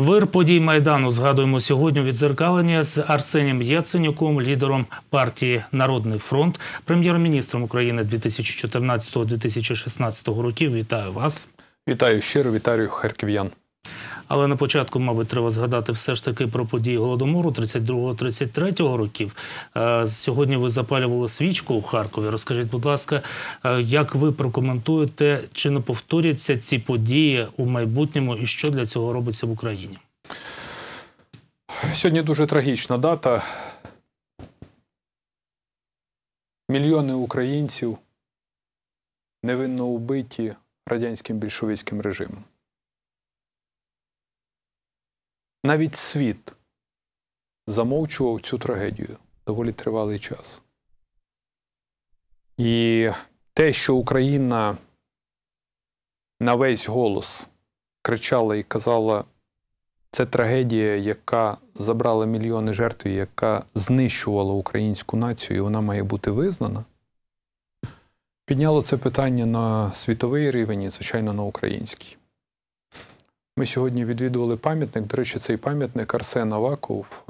Вир подій майдану згадуємо сьогодні відзеркалення з Арсенієм Яценюком, лідером партії Народний фронт, прем'єр-міністром України 2014-2016 років. Вітаю вас! Вітаю щиро, вітаю харків'ян. Але на початку, мабуть, треба згадати все ж таки про події голодомору 32-33 років. Е, сьогодні ви запалювали свічку у Харкові. Розкажіть, будь ласка, е, як ви прокоментуєте, чи не повторяться ці події у майбутньому, і що для цього робиться в Україні? Сьогодні дуже трагічна дата. Мільйони українців невинно убиті радянським більшовицьким режимом навіть світ замовчував цю трагедію доволі тривалий час. І те, що Україна на весь голос кричала і казала, це трагедія, яка забрала мільйони жертв, яка знищувала українську націю, і вона має бути визнана, підняло це питання на світовий рівень і, звичайно, на український. Ми сьогодні відвідували пам'ятник. До речі, цей пам'ятник Арсен Аваков,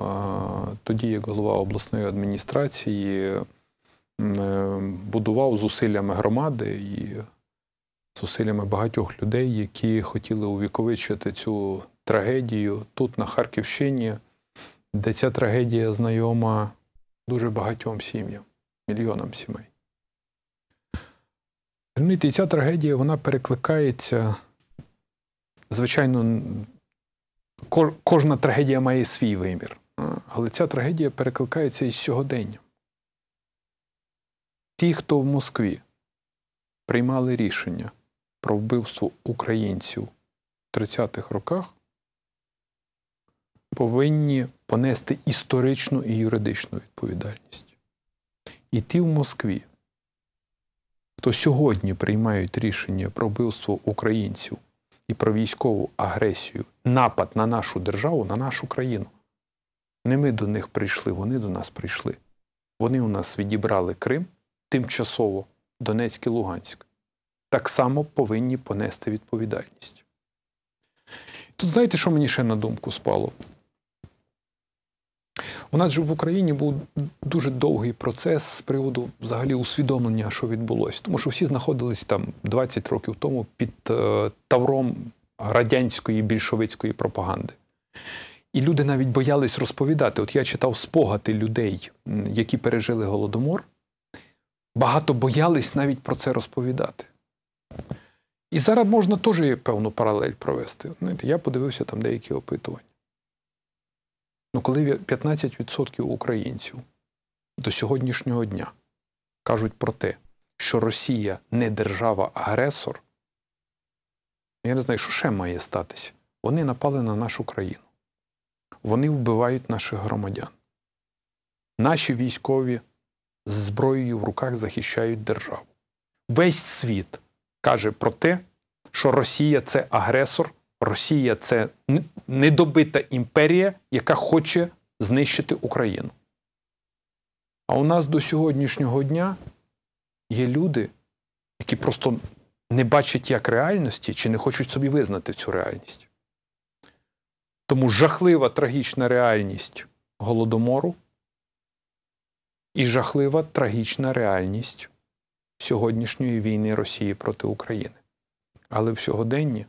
тоді як голова обласної адміністрації, е, будував зусиллями громади і зусиллями багатьох людей, які хотіли увіковичити цю трагедію тут, на Харківщині, де ця трагедія знайома дуже багатьом сім'ям, мільйонам сімей. І ця трагедія вона перекликається звичайно, кожна трагедія має свій вимір, але ця трагедія перекликається із сьогодення. Ті, хто в Москві приймали рішення про вбивство українців в 30-х роках, повинні понести історичну і юридичну відповідальність. І ті в Москві, хто сьогодні приймають рішення про вбивство українців і про військову агресію, напад на нашу державу, на нашу країну. Не ми до них прийшли, вони до нас прийшли. Вони у нас відібрали Крим тимчасово Донецьк і Луганськ. Так само повинні понести відповідальність. Тут знаєте, що мені ще на думку спало? У нас же в Україні був дуже довгий процес з приводу взагалі усвідомлення, що відбулося. Тому що всі знаходились там 20 років тому під е, тавром радянської більшовицької пропаганди. І люди навіть боялись розповідати. От я читав спогади людей, які пережили голодомор, багато боялись навіть про це розповідати. І зараз можна теж певну паралель провести. Знаєте, Я подивився там деякі опитування. Ну, коли 15% українців до сьогоднішнього дня кажуть про те, що Росія не держава-агресор, ну, я не знаю, що ще має статися. Вони напали на нашу країну. Вони вбивають наших громадян. Наші військові з зброєю в руках захищають державу. Весь світ каже про те, що Росія це агресор, Росія це недобита імперія, яка хоче знищити Україну. А у нас до сьогоднішнього дня є люди, які просто не бачать як реальності чи не хочуть собі визнати цю реальність. Тому жахлива трагічна реальність Голодомору і жахлива трагічна реальність сьогоднішньої війни Росії проти України. Але в сьогоденні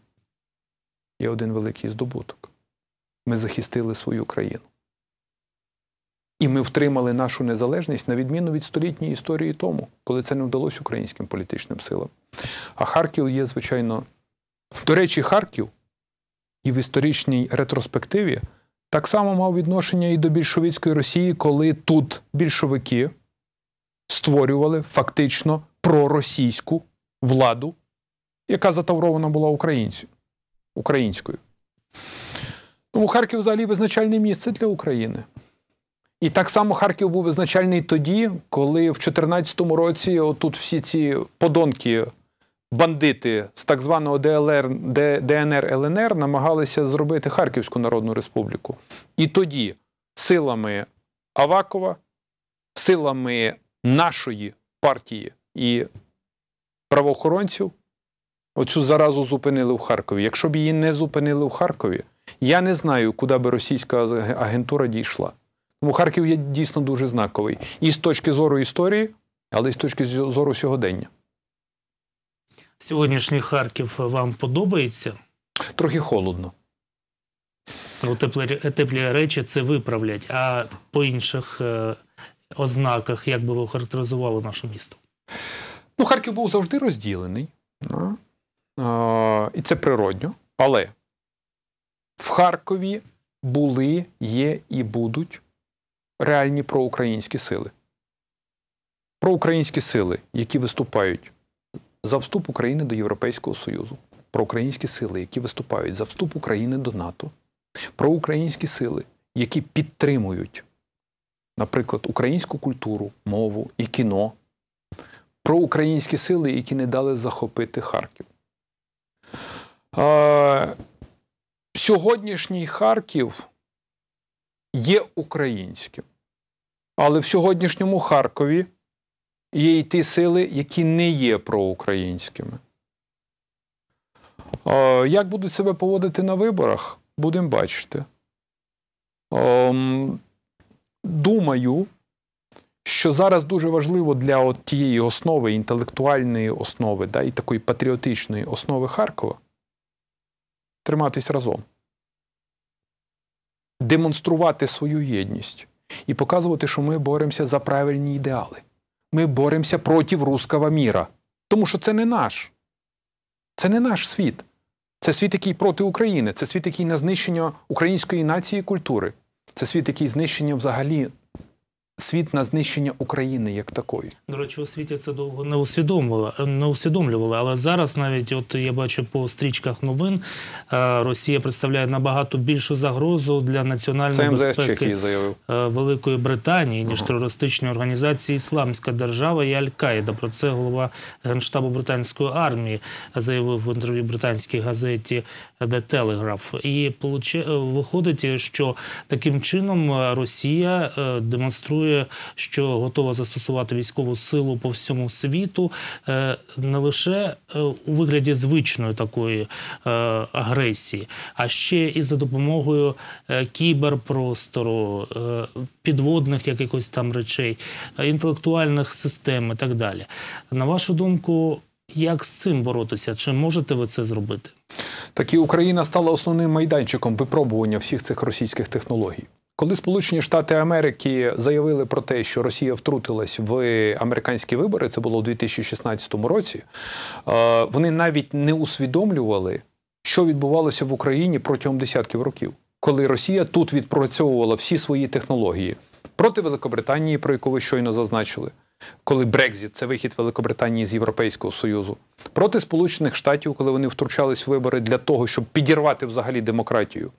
є один великий здобуток. Ми захистили свою країну. І ми втримали нашу незалежність на відміну від столітньої історії тому, коли це не вдалося українським політичним силам. А Харків є, звичайно. До речі, Харків і в історичній ретроспективі так само мав відношення і до більшовицької Росії, коли тут більшовики створювали фактично проросійську владу, яка затаврована була українців українською. Тому Харків взагалі визначальне місце для України. І так само Харків був визначальний тоді, коли в 2014 році отут всі ці подонки, бандити з так званого ДЛР, ДНР ЛНР намагалися зробити Харківську Народну Республіку. І тоді силами Авакова, силами нашої партії і правоохоронців Оцю заразу зупинили в Харкові. Якщо б її не зупинили в Харкові, я не знаю, куди би російська агентура дійшла. Тому Харків є дійсно дуже знаковий і з точки зору історії, але і з точки зору сьогодення. Сьогоднішній Харків вам подобається? Трохи холодно. Ну, теплі, теплі речі це виправлять. А по інших е, ознаках, як би ви охарактеризували наше місто? Ну, Харків був завжди розділений. Ну, і це природньо. Але в Харкові були, є і будуть реальні проукраїнські сили. Проукраїнські сили, які виступають за вступ України до Європейського Союзу, проукраїнські сили, які виступають за вступ України до НАТО, проукраїнські сили, які підтримують, наприклад, українську культуру, мову і кіно, проукраїнські сили, які не дали захопити Харків. Е, Сьогоднішній Харків є українським, але в сьогоднішньому Харкові є й ті сили, які не є проукраїнськими. Е, як будуть себе поводити на виборах, будемо бачити. Е, думаю, що зараз дуже важливо для от тієї основи, інтелектуальної основи да, і такої патріотичної основи Харкова триматись разом, демонструвати свою єдність і показувати, що ми боремося за правильні ідеали. Ми боремося проти руского міра. Тому що це не наш. Це не наш світ. Це світ, який проти України, це світ, який на знищення української нації і культури, це світ, який знищення взагалі світ на знищення України як такої. До речі, у світі це довго не усвідомили, не усвідомлювали. Але зараз навіть, от я бачу по стрічках новин, е, Росія представляє набагато більшу загрозу для національної це безпеки Чехії заявив е, Великої Британії ніж угу. терористичні організації Ісламська держава і Аль-Каїда. Про це голова генштабу британської армії заявив в інтерв'ю британській газеті де телеграф, І е, виходить, що таким чином е, Росія е, демонструє, що готова застосувати військову силу по всьому світу не лише у вигляді звичної такої агресії, а ще і за допомогою кіберпростору, підводних якихось там речей, інтелектуальних систем і так далі. На вашу думку, як з цим боротися? Чи можете ви це зробити? Так і Україна стала основним майданчиком випробування всіх цих російських технологій. Коли Сполучені Штати Америки заявили про те, що Росія втрутилась в американські вибори, це було у 2016 році. Е, вони навіть не усвідомлювали, що відбувалося в Україні протягом десятків років, коли Росія тут відпрацьовувала всі свої технології проти Великобританії, про яку ви щойно зазначили коли Брекзіт це вихід Великобританії з Європейського Союзу, проти Сполучених Штатів, коли вони втручались в вибори для того, щоб підірвати взагалі демократію,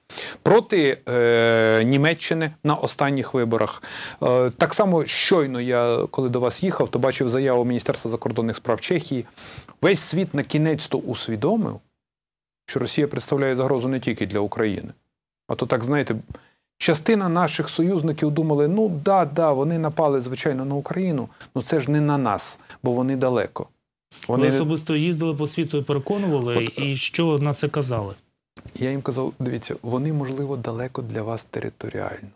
проти е, Німеччини на останніх виборах. Е, так само щойно я, коли до вас їхав, то бачив заяву Міністерства закордонних справ Чехії. Весь світ на кінець то усвідомив, що Росія представляє загрозу не тільки для України, а то так знаєте. Частина наших союзників думали, ну да, да, вони напали, звичайно, на Україну, але ну це ж не на нас, бо вони далеко. Вони Ми особисто їздили по світу і переконували, От... Е, і що на це казали? Я їм казав, дивіться, вони, можливо, далеко для вас територіально,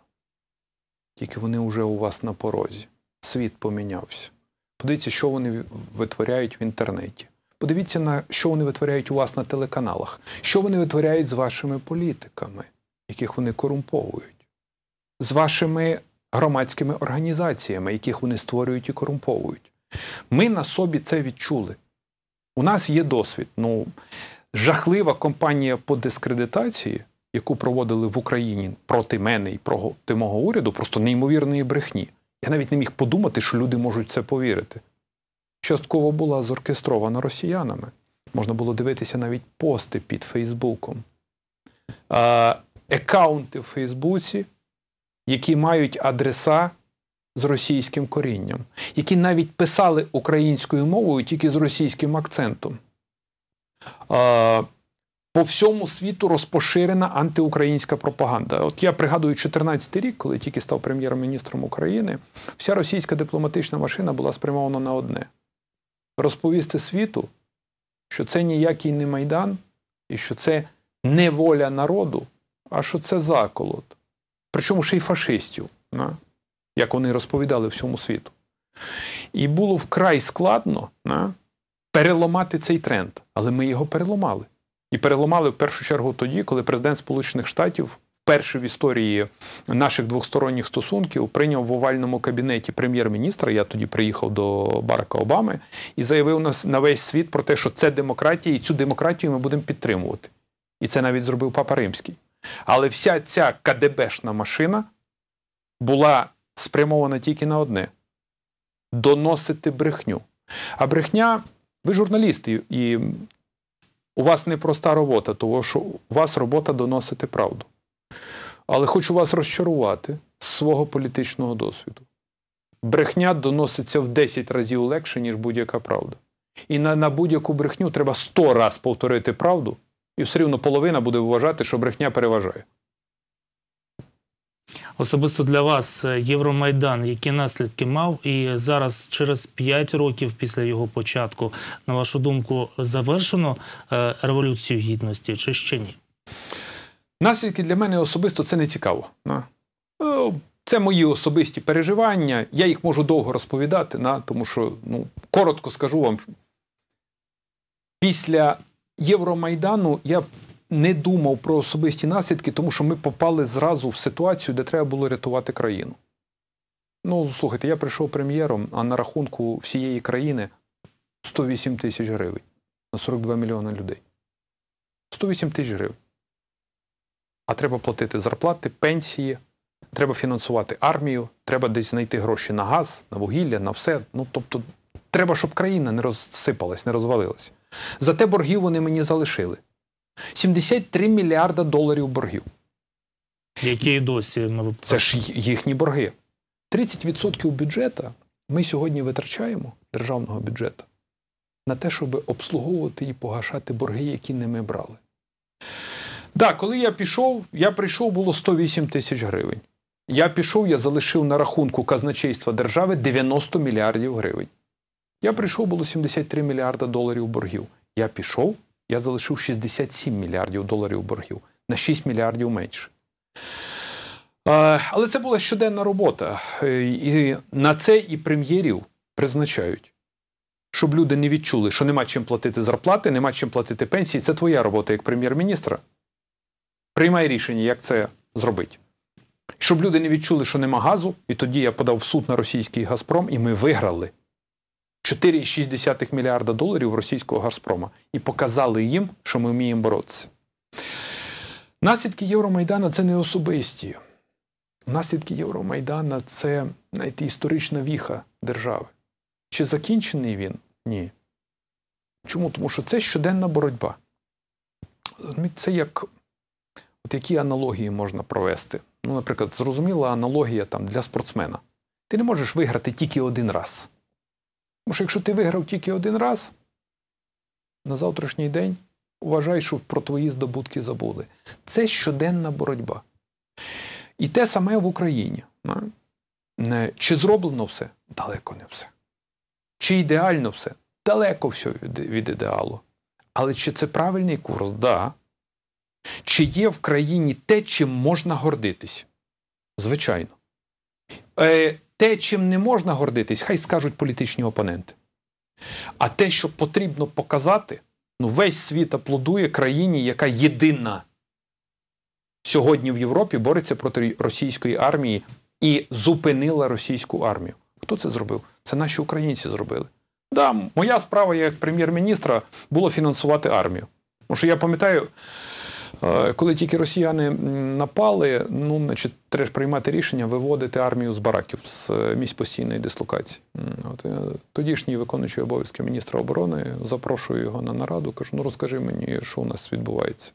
тільки вони вже у вас на порозі. Світ помінявся. Подивіться, що вони витворяють в інтернеті. Подивіться, на що вони витворяють у вас на телеканалах, що вони витворяють з вашими політиками, яких вони корумповують з вашими громадськими організаціями, яких вони створюють і корумповують. Ми на собі це відчули. У нас є досвід. Ну, Жахлива компанія по дискредитації, яку проводили в Україні проти мене і проти мого уряду, просто неймовірної брехні. Я навіть не міг подумати, що люди можуть це повірити. Частково була зоркестрована росіянами. Можна було дивитися навіть пости під Фейсбуком, екаунти в Фейсбуці, які мають адреса з російським корінням, які навіть писали українською мовою тільки з російським акцентом. По всьому світу розпоширена антиукраїнська пропаганда. От я пригадую 2014 рік, коли тільки став прем'єр-міністром України, вся російська дипломатична машина була спрямована на одне: розповісти світу, що це ніякий не майдан і що це не воля народу, а що це заколот причому ще й фашистів, на, як вони розповідали всьому світу. І було вкрай складно на, переламати цей тренд, але ми його переломали. І переломали в першу чергу тоді, коли президент Сполучених Штатів вперше в історії наших двосторонніх стосунків прийняв в овальному кабінеті прем'єр-міністра. Я тоді приїхав до Барака Обами і заявив нас на весь світ про те, що це демократія, і цю демократію ми будемо підтримувати. І це навіть зробив папа Римський. Але вся ця КДБшна машина була спрямована тільки на одне: доносити брехню. А брехня, ви журналісти, і у вас не проста робота, тому що у вас робота доносити правду. Але хочу вас розчарувати з свого політичного досвіду. Брехня доноситься в 10 разів легше, ніж будь-яка правда. І на на будь-яку брехню треба 100 разів повторити правду, і все рівно половина буде вважати, що брехня переважає. Особисто для вас е, Євромайдан, які наслідки мав, і зараз, через 5 років після його початку, на вашу думку, завершено е, революцію гідності чи ще ні? Наслідки для мене особисто це не цікаво. Е, це мої особисті переживання. Я їх можу довго розповідати, тому що ну, коротко скажу вам, після Євромайдану я не думав про особисті наслідки, тому що ми попали зразу в ситуацію, де треба було рятувати країну. Ну, слухайте, я прийшов прем'єром, а на рахунку всієї країни 108 тисяч гривень на 42 мільйони людей. 108 тисяч гривень. А треба платити зарплати, пенсії, треба фінансувати армію, треба десь знайти гроші на газ, на вугілля, на все. Ну, тобто, треба, щоб країна не розсипалась, не розвалилась. Зате боргів вони мені залишили. 73 мільярда доларів боргів. Які досі ми ну, Це ж їхні борги. 30% бюджету ми сьогодні витрачаємо державного бюджету на те, щоб обслуговувати і погашати борги, які не ми брали. Так, да, коли я пішов, я прийшов, було 108 тисяч гривень. Я пішов, я залишив на рахунку казначейства держави 90 мільярдів гривень. Я прийшов, було 73 мільярда доларів боргів. Я пішов, я залишив 67 мільярдів доларів боргів на 6 мільярдів менше. Але це була щоденна робота. Е, і на це і прем'єрів призначають, щоб люди не відчули, що нема чим платити зарплати, нема чим платити пенсії. Це твоя робота як прем'єр-міністра. Приймай рішення, як це зробити. Щоб люди не відчули, що нема газу, і тоді я подав в суд на російський Газпром, і ми виграли. 4,6 мільярда доларів російського Газпрома і показали їм, що ми вміємо боротися. Наслідки Євромайдана це не особисті. Наслідки Євромайдана це знаєте, історична віха держави. Чи закінчений він? Ні. Чому? Тому що це щоденна боротьба. Це як от які аналогії можна провести. Ну, Наприклад, зрозуміла аналогія там, для спортсмена. Ти не можеш виграти тільки один раз. Тому що якщо ти виграв тільки один раз, на завтрашній день вважай, що про твої здобутки забули. Це щоденна боротьба. І те саме в Україні. Чи зроблено все? Далеко не все. Чи ідеально все? Далеко все від, ідеалу. Але чи це правильний курс? Да. Чи є в країні те, чим можна гордитись? Звичайно. Е, те, чим не можна гордитись, хай скажуть політичні опоненти. А те, що потрібно показати, ну весь світ аплодує країні, яка єдина сьогодні в Європі бореться проти російської армії і зупинила російську армію. Хто це зробив? Це наші українці зробили. Да, моя справа як прем'єр-міністра було фінансувати армію. Тому що я пам'ятаю. Е, коли тільки росіяни напали, ну значить, треба приймати рішення виводити армію з бараків з е, місць постійної дислокації. От е, тодішній виконуючий обов'язки міністра оборони запрошую його на нараду. Кажу, ну розкажи мені, що у нас відбувається.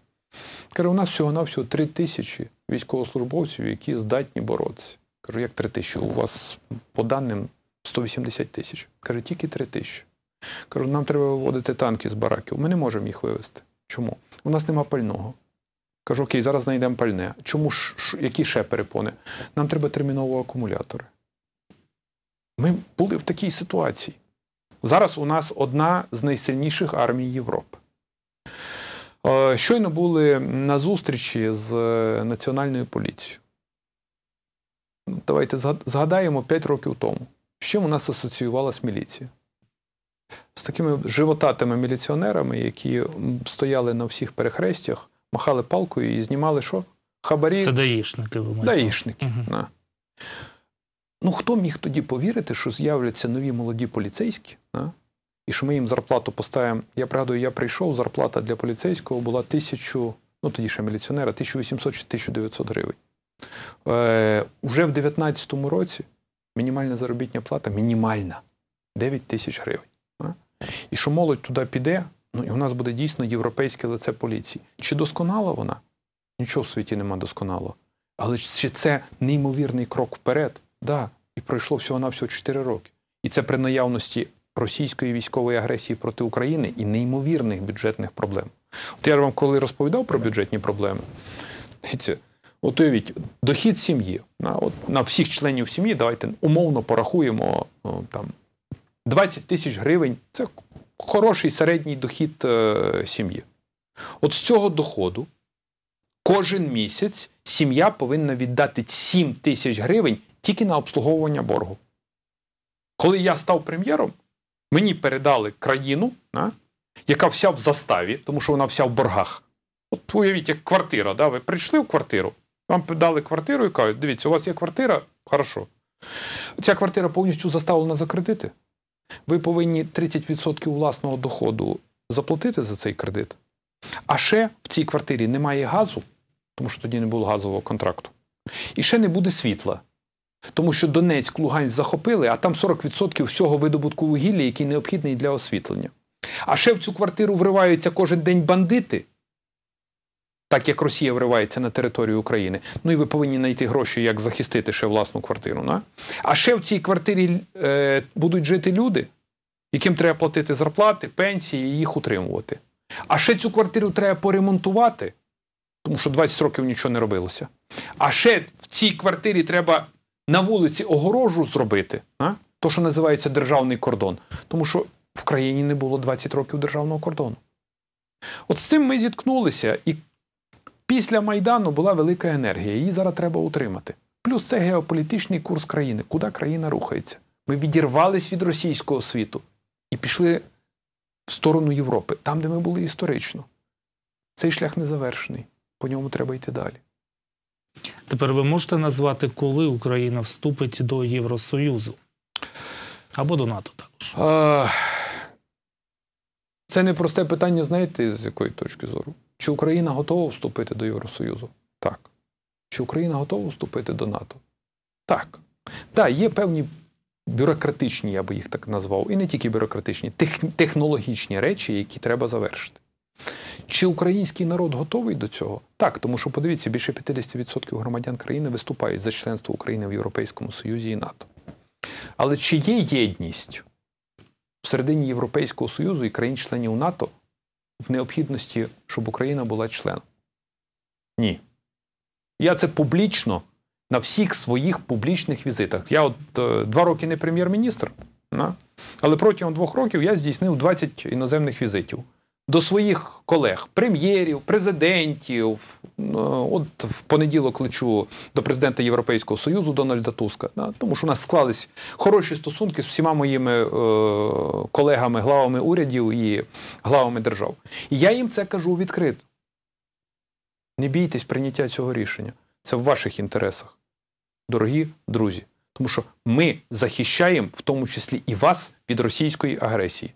Каже, у нас всього-навсього три тисячі військовослужбовців, які здатні боротися. Кажу, як три тисячі? У вас по даним 180 тисяч. Каже, тільки три тисячі. Кажу, нам треба виводити танки з бараків. Ми не можемо їх вивезти. Чому? У нас нема пального. Кажу, окей, зараз знайдемо пальне. Чому ж які ще перепони? Нам треба терміново акумулятори. Ми були в такій ситуації. Зараз у нас одна з найсильніших армій Європи. Е, щойно були на зустрічі з е, Національною поліцією. Ну, давайте згадаємо 5 років тому, з чим у нас асоціювалась міліція. З такими животатими міліціонерами, які стояли на всіх перехрестях махали палкою і знімали що? Хабарі. Це даїшники, ви маєте. Даїшники. Угу. На. Ну, хто міг тоді повірити, що з'являться нові молоді поліцейські, на? і що ми їм зарплату поставимо. Я пригадую, я прийшов, зарплата для поліцейського була тисячу, ну тоді ще міліціонера, 1800 чи 1900 гривень. Е, Уже в 2019 році мінімальна заробітня плата мінімальна 9 тисяч гривень. І що молодь туди піде, Ну і у нас буде дійсно європейське лице поліції. Чи досконала вона? Нічого в світі нема досконало. Але чи це неймовірний крок вперед? Да. І пройшло всього-навсього 4 роки. І це при наявності російської військової агресії проти України і неймовірних бюджетних проблем. От я ж вам коли розповідав про бюджетні проблеми, дивіться, от уявіть, дохід сім'ї на от, на всіх членів сім'ї, давайте умовно порахуємо там 20 тисяч гривень. Це хороший середній дохід е, сім'ї. От з цього доходу кожен місяць сім'я повинна віддати 7 тисяч гривень тільки на обслуговування боргу. Коли я став прем'єром, мені передали країну, на, яка вся в заставі, тому що вона вся в боргах. От уявіть, як квартира. да? Ви прийшли в квартиру, вам дали квартиру і кажуть, дивіться, у вас є квартира, хорошо. Ця квартира повністю заставлена за кредити ви повинні 30% власного доходу заплатити за цей кредит. А ще в цій квартирі немає газу, тому що тоді не було газового контракту. І ще не буде світла. Тому що Донецьк, Луганськ захопили, а там 40% всього видобутку вугілля, який необхідний для освітлення. А ще в цю квартиру вриваються кожен день бандити, так як Росія вривається на територію України. Ну і ви повинні знайти гроші, як захистити ще власну квартиру. На? А ще в цій квартирі е, будуть жити люди, яким треба платити зарплати, пенсії і їх утримувати. А ще цю квартиру треба поремонтувати, тому що 20 років нічого не робилося. А ще в цій квартирі треба на вулиці огорожу зробити, а? то, що називається державний кордон. Тому що в країні не було 20 років державного кордону. От з цим ми зіткнулися. і Після Майдану була велика енергія, її зараз треба утримати. Плюс це геополітичний курс країни, куди країна рухається. Ми відірвались від російського світу і пішли в сторону Європи, там, де ми були історично. Цей шлях не завершений, по ньому треба йти далі. Тепер ви можете назвати, коли Україна вступить до Євросоюзу або до НАТО також? Це непросте питання, знаєте, з якої точки зору? Чи Україна готова вступити до Євросоюзу? Так. Чи Україна готова вступити до НАТО? Так. Так, є певні бюрократичні, я би їх так назвав, і не тільки бюрократичні, технологічні речі, які треба завершити. Чи український народ готовий до цього? Так, тому що подивіться, більше 50% громадян країни виступають за членство України в Європейському Союзі і НАТО. Але чи є єдність всередині Європейського Союзу і країн-членів НАТО в необхідності, щоб Україна була членом? Ні. Я це публічно на всіх своїх публічних візитах. Я от е, два роки не прем'єр-міністр, але протягом двох років я здійснив 20 іноземних візитів до своїх колег, прем'єрів, президентів. Е, от в понеділок лечу до президента Європейського Союзу Дональда Туска, тому що у нас склались хороші стосунки з всіма моїми е, колегами, главами урядів і главами держав. І я їм це кажу відкрито. Не бійтесь прийняття цього рішення. Це в ваших інтересах, дорогі друзі. Тому що ми захищаємо, в тому числі і вас, від російської агресії.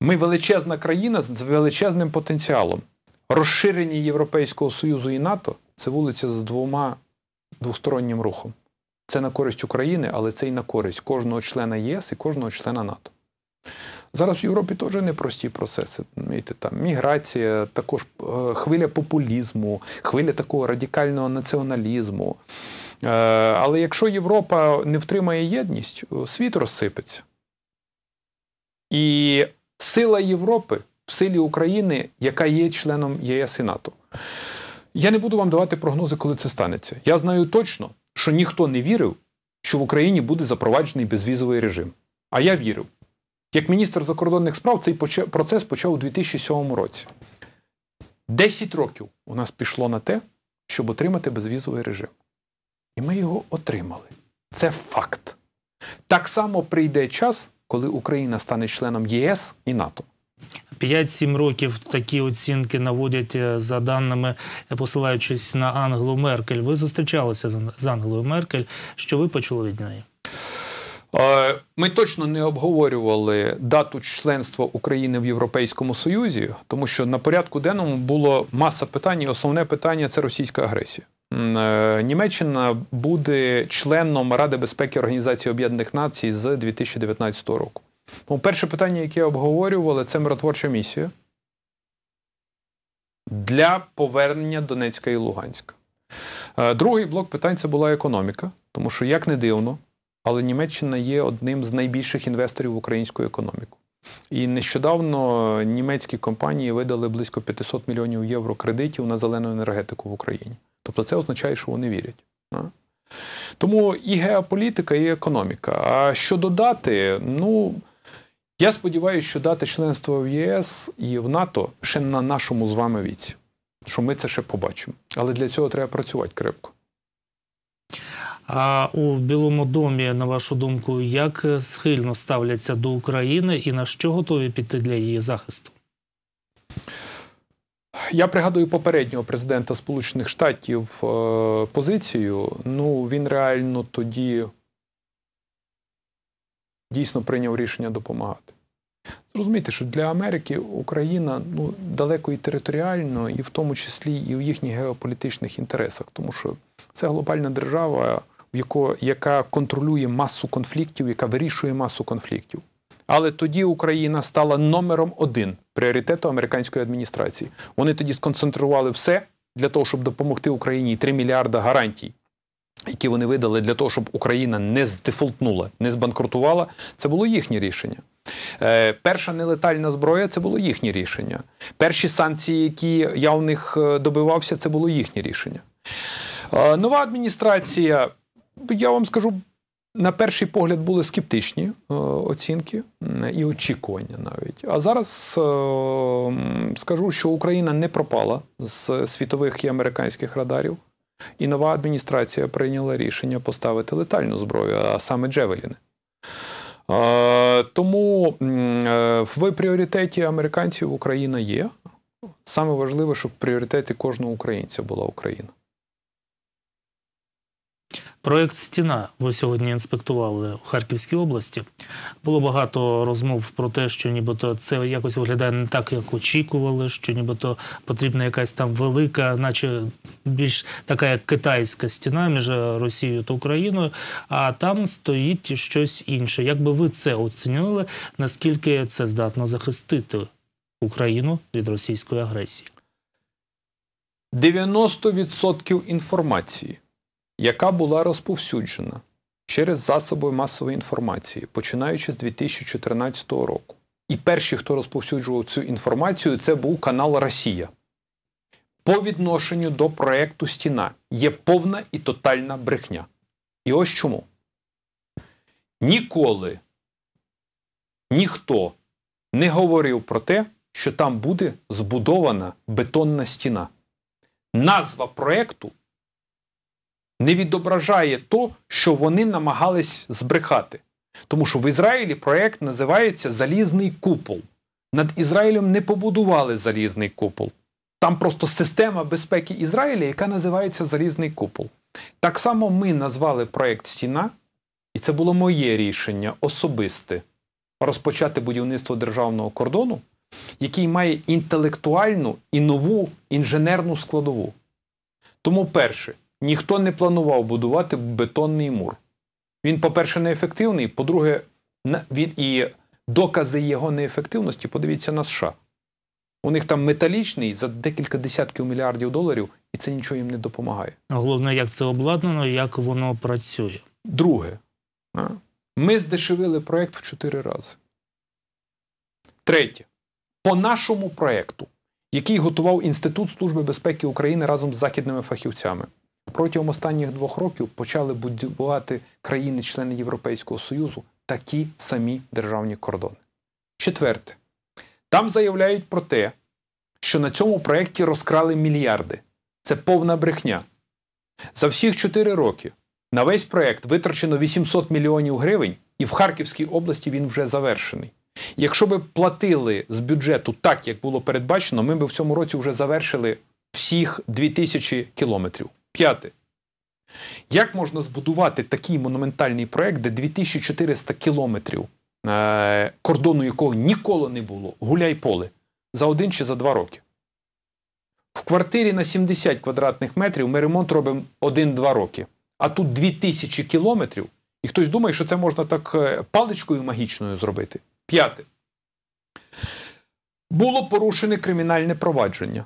Ми величезна країна з величезним потенціалом розширенні Європейського Союзу і НАТО це вулиця з двома двостороннім рухом. Це на користь України, але це і на користь кожного члена ЄС і кожного члена НАТО. Зараз в Європі теж непрості процеси. Мійте, там Міграція, також е, хвиля популізму, хвиля такого радикального націоналізму. Е, але якщо Європа не втримає єдність, світ розсипеться. І сила Європи в силі України, яка є членом ЄС і НАТО. Я не буду вам давати прогнози, коли це станеться. Я знаю точно, що ніхто не вірив, що в Україні буде запроваджений безвізовий режим. А я вірив. Як міністр закордонних справ цей процес почав у 2007 році. Десять років у нас пішло на те, щоб отримати безвізовий режим. І ми його отримали. Це факт. Так само прийде час, коли Україна стане членом ЄС і НАТО. 5-7 років такі оцінки наводять е, за даними, е, посилаючись на Англу Меркель. Ви зустрічалися з Англою Меркель. Що ви почули від неї? Е, ми точно не обговорювали дату членства України в Європейському Союзі, тому що на порядку денному було маса питань, і основне питання це російська агресія. Німеччина буде членом Ради безпеки Організації Об'єднаних Націй з 2019 року. Ну, перше питання, яке обговорювали, це миротворча місія для повернення Донецька і Луганська. Е, другий блок питань це була економіка, тому що, як не дивно, але Німеччина є одним з найбільших інвесторів в українську економіку. І нещодавно німецькі компанії видали близько 500 мільйонів євро кредитів на зелену енергетику в Україні. Тобто це означає, що вони вірять. Тому і геополітика, і економіка. А що додати, ну. Я сподіваюся, що дати членство в ЄС і в НАТО ще на нашому з вами віці, що ми це ще побачимо. Але для цього треба працювати крепко. А у Білому домі, на вашу думку, як схильно ставляться до України і на що готові піти для її захисту? Я пригадую попереднього президента Сполучених Штатів е, позицію. Ну він реально тоді дійсно прийняв рішення допомагати. Зрозумійте, що для Америки Україна ну, далеко і територіально, і в тому числі і в їхніх геополітичних інтересах, тому що це глобальна держава, яка контролює масу конфліктів, яка вирішує масу конфліктів. Але тоді Україна стала номером один пріоритету американської адміністрації. Вони тоді сконцентрували все для того, щоб допомогти Україні 3 мільярда гарантій які вони видали для того, щоб Україна не здефолтнула, не збанкрутувала, це було їхнє рішення. Е, перша нелетальна зброя це було їхнє рішення. Перші санкції, які я у них е, добивався, це було їхнє рішення. Е, нова адміністрація, я вам скажу, на перший погляд були скептичні оцінки і очікування навіть. А зараз скажу, що Україна не пропала з світових і американських радарів. І нова адміністрація прийняла рішення поставити летальну зброю, а саме Джевеліни. Тому е, в пріоритеті американців Україна є. Саме важливе, щоб в пріоритеті кожного українця була Україна. Проєкт Стіна ви сьогодні інспектували в Харківській області. Було багато розмов про те, що нібито це якось виглядає не так, як очікували, що нібито потрібна якась там велика, наче більш така як китайська стіна між Росією та Україною, а там стоїть щось інше. Як би ви це оцінювали? наскільки це здатно захистити Україну від російської агресії? 90% інформації яка була розповсюджена через засоби масової інформації, починаючи з 2014 року. І перші, хто розповсюджував цю інформацію, це був канал Росія. По відношенню до проекту Стіна є повна і тотальна брехня. І ось чому. Ніколи ніхто не говорив про те, що там буде збудована бетонна стіна. Назва проєкту не відображає то, що вони намагались збрехати. Тому що в Ізраїлі проект називається Залізний купол. Над Ізраїлем не побудували залізний купол. Там просто система безпеки Ізраїля, яка називається Залізний купол. Так само ми назвали проект Стіна, і це було моє рішення особисте розпочати будівництво державного кордону, який має інтелектуальну і нову інженерну складову. Тому перше ніхто не планував будувати бетонний мур. Він, по-перше, неефективний, по-друге, він і докази його неефективності, подивіться на США. У них там металічний за декілька десятків мільярдів доларів, і це нічого їм не допомагає. А головне, як це обладнано, як воно працює. Друге, ми здешевили проєкт в чотири рази. Третє. По нашому проєкту, який готував Інститут Служби безпеки України разом з західними фахівцями, протягом останніх двох років почали будувати країни-члени Європейського Союзу такі самі державні кордони. Четверте, там заявляють про те, що на цьому проєкті розкрали мільярди. Це повна брехня. За всіх чотири роки на весь проєкт витрачено 800 мільйонів гривень, і в Харківській області він вже завершений. Якщо би платили з бюджету так, як було передбачено, ми б в цьому році вже завершили всіх 2000 кілометрів. П'яте. Як можна збудувати такий монументальний проект, де 2400 кілометрів, е кордону якого ніколи не було, гуляй поле за один чи за два роки? В квартирі на 70 квадратних метрів ми ремонт робимо 1-2 роки, а тут 2000 кілометрів, і хтось думає, що це можна так е, паличкою магічною зробити. П'яте. Було порушене кримінальне провадження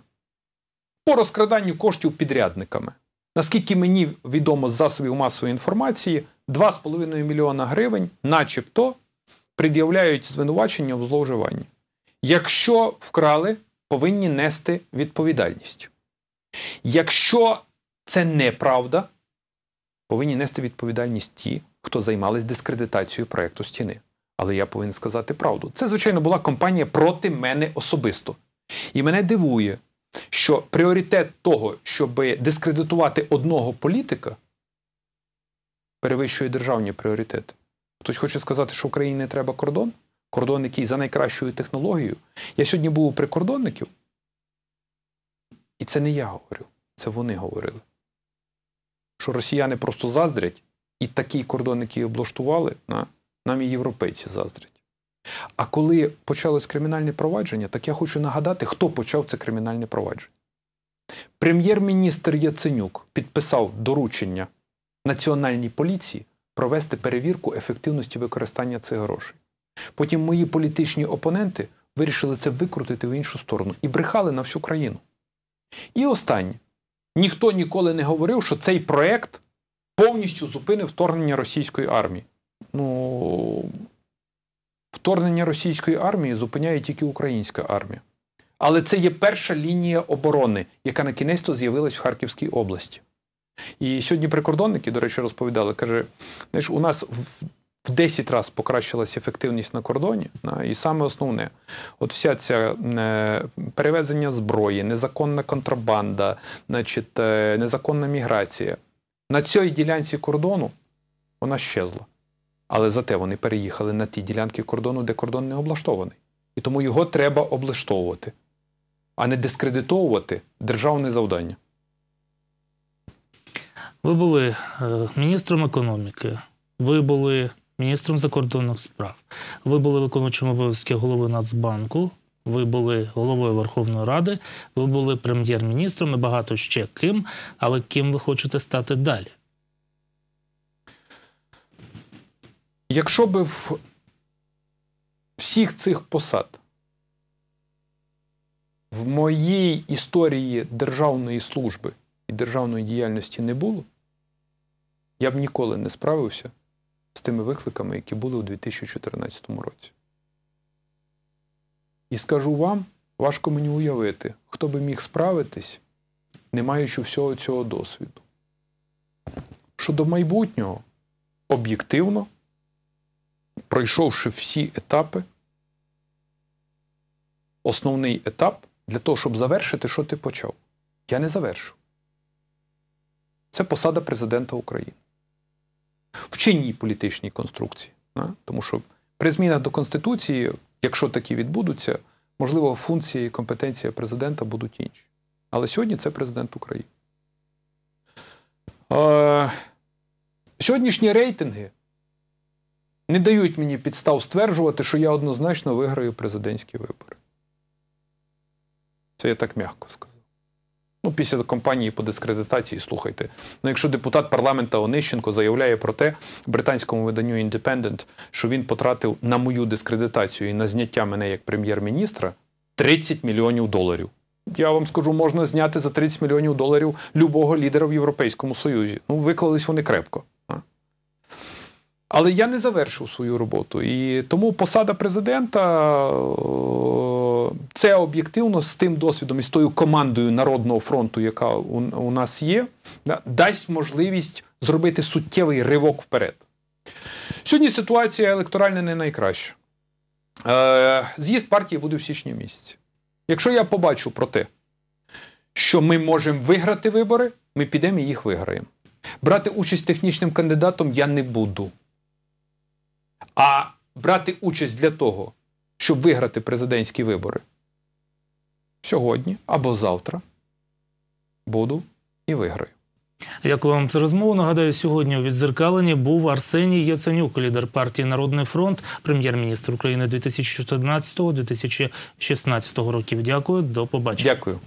по розкраданню коштів підрядниками. Наскільки мені відомо з засобів масової інформації, 2,5 мільйона гривень, начебто, пред'являють звинувачення у зловживанні. Якщо вкрали, повинні нести відповідальність. Якщо це неправда, повинні нести відповідальність ті, хто займались дискредитацією проєкту стіни. Але я повинен сказати правду. Це, звичайно, була компанія проти мене особисто. І мене дивує, що пріоритет того, щоб дискредитувати одного політика, перевищує державні пріоритети. Хтось хоче сказати, що Україні треба кордон, кордон, який за найкращою технологією. Я сьогодні був у прикордонників, і це не я говорю, це вони говорили. Що росіяни просто заздрять, і такий кордон, який облаштували, на, нам і європейці заздрять. А коли почалось кримінальне провадження, так я хочу нагадати, хто почав це кримінальне провадження. Прем'єр-міністр Яценюк підписав доручення національній поліції провести перевірку ефективності використання цих грошей. Потім мої політичні опоненти вирішили це викрутити в іншу сторону і брехали на всю країну. І останнє. Ніхто ніколи не говорив, що цей проект повністю зупинив вторгнення російської армії. Ну, Вторгнення російської армії зупиняє тільки українська армія. Але це є перша лінія оборони, яка на кінець-то з'явилась в Харківській області. І сьогодні прикордонники, до речі, розповідали, каже, знаєш, у нас в 10 разів покращилась ефективність на кордоні, і саме основне, от вся ця е, перевезення зброї, незаконна контрабанда, значить, е, незаконна міграція. На цій ділянці кордону вона щезла. Але зате вони переїхали на ті ділянки кордону, де кордон не облаштований. І тому його треба облаштовувати, а не дискредитовувати державне завдання. Ви були е, міністром економіки, ви були міністром закордонних справ, ви були виконуючим обов'язки голови Нацбанку, ви були головою Верховної Ради, ви були прем'єр-міністром і багато ще ким. Але ким ви хочете стати далі? Якщо би в всіх цих посад в моїй історії державної служби і державної діяльності не було, я б ніколи не справився з тими викликами, які були у 2014 році. І скажу вам, важко мені уявити, хто би міг справитись, не маючи всього цього досвіду. Щодо майбутнього, об'єктивно пройшовши всі етапи, основний етап для того, щоб завершити, що ти почав. Я не завершу. Це посада президента України. В чинній політичній конструкції. Тому що при змінах до Конституції, якщо такі відбудуться, можливо, функції і компетенція президента будуть інші. Але сьогодні це президент України. Е, сьогоднішні рейтинги не дають мені підстав стверджувати, що я однозначно виграю президентські вибори. Це я так м'яко сказав. Ну, після кампанії по дискредитації, слухайте. Ну, якщо депутат парламента Онищенко заявляє про те британському виданню Independent, що він потратив на мою дискредитацію і на зняття мене як прем'єр-міністра 30 мільйонів доларів. Я вам скажу, можна зняти за 30 мільйонів доларів любого лідера в Європейському Союзі. Ну, виклались вони крепко. Але я не завершив свою роботу. І тому посада президента е, це об'єктивно з тим досвідом і з тою командою Народного фронту, яка у нас є, дасть можливість зробити суттєвий ривок вперед. Сьогодні ситуація електоральна не найкраща. Е, з'їзд партії буде в січні місяці. Якщо я побачу про те, що ми можемо виграти вибори, ми підемо і їх виграємо. Брати участь технічним кандидатом я не буду. А брати участь для того, щоб виграти президентські вибори сьогодні або завтра буду і виграю. Дякую вам за розмову. Нагадаю, сьогодні у відзеркаленні був Арсеній Яценюк, лідер партії Народний фронт, прем'єр-міністр України 2014-2016 років. Дякую, до побачення. Дякую.